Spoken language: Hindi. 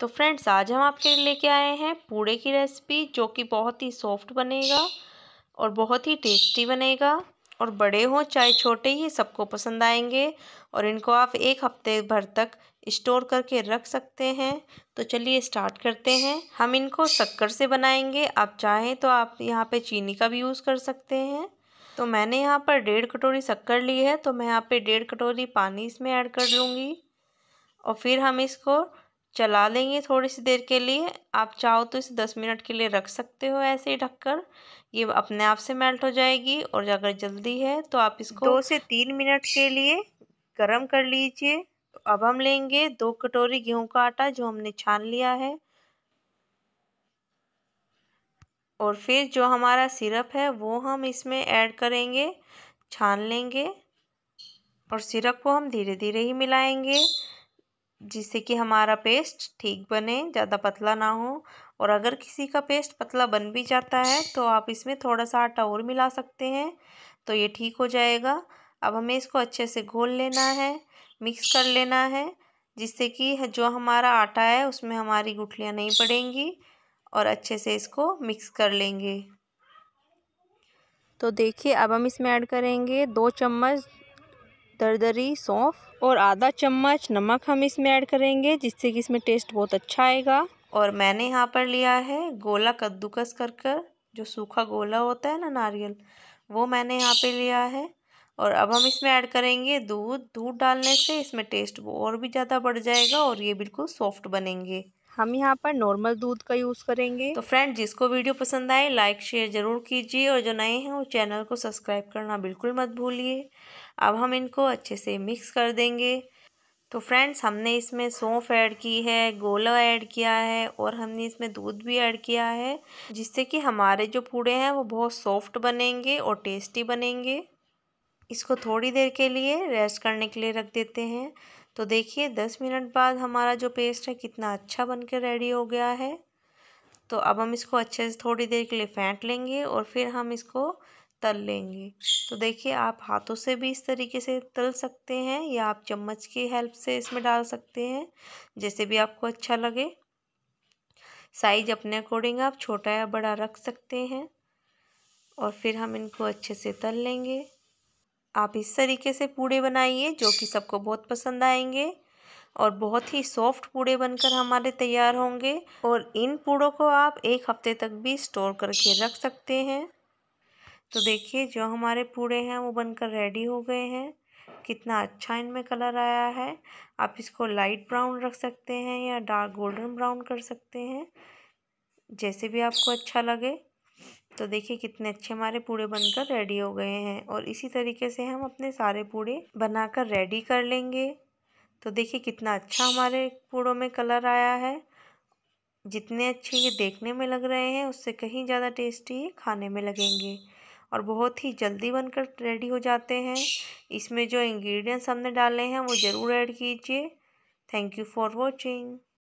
तो फ्रेंड्स आज हम आपके लिए लेके आए हैं पूड़े की रेसिपी जो कि बहुत ही सॉफ्ट बनेगा और बहुत ही टेस्टी बनेगा और बड़े हों चाहे छोटे ही सबको पसंद आएंगे और इनको आप एक हफ्ते भर तक स्टोर करके रख सकते हैं तो चलिए स्टार्ट करते हैं हम इनको शक्कर से बनाएंगे आप चाहें तो आप यहाँ पे चीनी का भी यूज़ कर सकते हैं तो मैंने यहाँ पर डेढ़ कटोरी शक्कर ली है तो मैं यहाँ पे डेढ़ कटोरी पानी इसमें ऐड कर लूँगी और फिर हम इसको चला लेंगे थोड़ी सी देर के लिए आप चाहो तो इसे दस मिनट के लिए रख सकते हो ऐसे ही ढककर ये अपने आप से मेल्ट हो जाएगी और अगर जल्दी है तो आप इसको दो से तीन मिनट के लिए गर्म कर लीजिए तो अब हम लेंगे दो कटोरी गेहूं का आटा जो हमने छान लिया है और फिर जो हमारा सिरप है वो हम इसमें ऐड करेंगे छान लेंगे और सिरप को हम धीरे धीरे ही मिलाएंगे जिससे कि हमारा पेस्ट ठीक बने ज़्यादा पतला ना हो और अगर किसी का पेस्ट पतला बन भी जाता है तो आप इसमें थोड़ा सा आटा और मिला सकते हैं तो ये ठीक हो जाएगा अब हमें इसको अच्छे से घोल लेना है मिक्स कर लेना है जिससे कि जो हमारा आटा है उसमें हमारी गुठलियाँ नहीं पड़ेंगी और अच्छे से इसको मिक्स कर लेंगे तो देखिए अब हम इसमें ऐड करेंगे दो चम्मच दरदरी सौंफ और आधा चम्मच नमक हम इसमें ऐड करेंगे जिससे कि इसमें टेस्ट बहुत अच्छा आएगा और मैंने यहाँ पर लिया है गोला कद्दूकस कर कर जो सूखा गोला होता है ना नारियल वो मैंने यहाँ पे लिया है और अब हम इसमें ऐड करेंगे दूध दूध डालने से इसमें टेस्ट और भी ज़्यादा बढ़ जाएगा और ये बिल्कुल सॉफ्ट बनेंगे हम यहाँ पर नॉर्मल दूध का यूज़ करेंगे तो फ्रेंड जिसको वीडियो पसंद आए लाइक शेयर ज़रूर कीजिए और जो नए हैं वो चैनल को सब्सक्राइब करना बिल्कुल मत भूलिए अब हम इनको अच्छे से मिक्स कर देंगे तो फ्रेंड्स हमने इसमें सौंफ ऐड की है गोला ऐड किया है और हमने इसमें दूध भी ऐड किया है जिससे कि हमारे जो पूड़े हैं वो बहुत सॉफ्ट बनेंगे और टेस्टी बनेंगे इसको थोड़ी देर के लिए रेस्ट करने के लिए रख देते हैं तो देखिए दस मिनट बाद हमारा जो पेस्ट है कितना अच्छा बनकर रेडी हो गया है तो अब हम इसको अच्छे से थोड़ी देर के लिए फेंट लेंगे और फिर हम इसको तल लेंगे तो देखिए आप हाथों से भी इस तरीके से तल सकते हैं या आप चम्मच की हेल्प से इसमें डाल सकते हैं जैसे भी आपको अच्छा लगे साइज अपने अकॉर्डिंग आप छोटा या बड़ा रख सकते हैं और फिर हम इनको अच्छे से तल लेंगे आप इस तरीके से पूड़े बनाइए जो कि सबको बहुत पसंद आएंगे और बहुत ही सॉफ्ट पूड़े बनकर हमारे तैयार होंगे और इन पूड़ों को आप एक हफ्ते तक भी स्टोर करके रख सकते हैं तो देखिए जो हमारे पूड़े हैं वो बनकर रेडी हो गए हैं कितना अच्छा इनमें कलर आया है आप इसको लाइट ब्राउन रख सकते हैं या डार्क गोल्डन ब्राउन कर सकते हैं जैसे भी आपको अच्छा लगे तो देखिए कितने अच्छे हमारे पूड़े बनकर रेडी हो गए हैं और इसी तरीके से हम अपने सारे पूड़े बनाकर रेडी कर लेंगे तो देखिए कितना अच्छा हमारे पूड़ों में कलर आया है जितने अच्छे ये देखने में लग रहे हैं उससे कहीं ज़्यादा टेस्टी ये खाने में लगेंगे और बहुत ही जल्दी बनकर रेडी हो जाते हैं इसमें जो इंग्रेडिएंट्स हमने डाले हैं वो ज़रूर ऐड कीजिए थैंक यू फॉर वॉचिंग